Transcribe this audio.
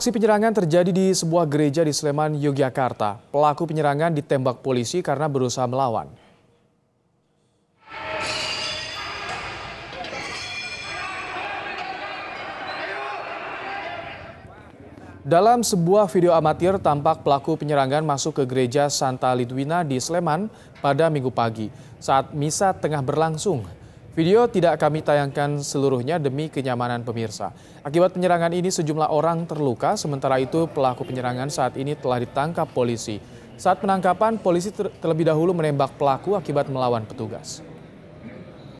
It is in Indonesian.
Aksi penyerangan terjadi di sebuah gereja di Sleman, Yogyakarta. Pelaku penyerangan ditembak polisi karena berusaha melawan. Dalam sebuah video amatir, tampak pelaku penyerangan masuk ke gereja Santa Lidwina di Sleman pada minggu pagi saat misa tengah berlangsung. Video tidak kami tayangkan seluruhnya demi kenyamanan pemirsa. Akibat penyerangan ini sejumlah orang terluka, sementara itu pelaku penyerangan saat ini telah ditangkap polisi. Saat penangkapan, polisi ter terlebih dahulu menembak pelaku akibat melawan petugas.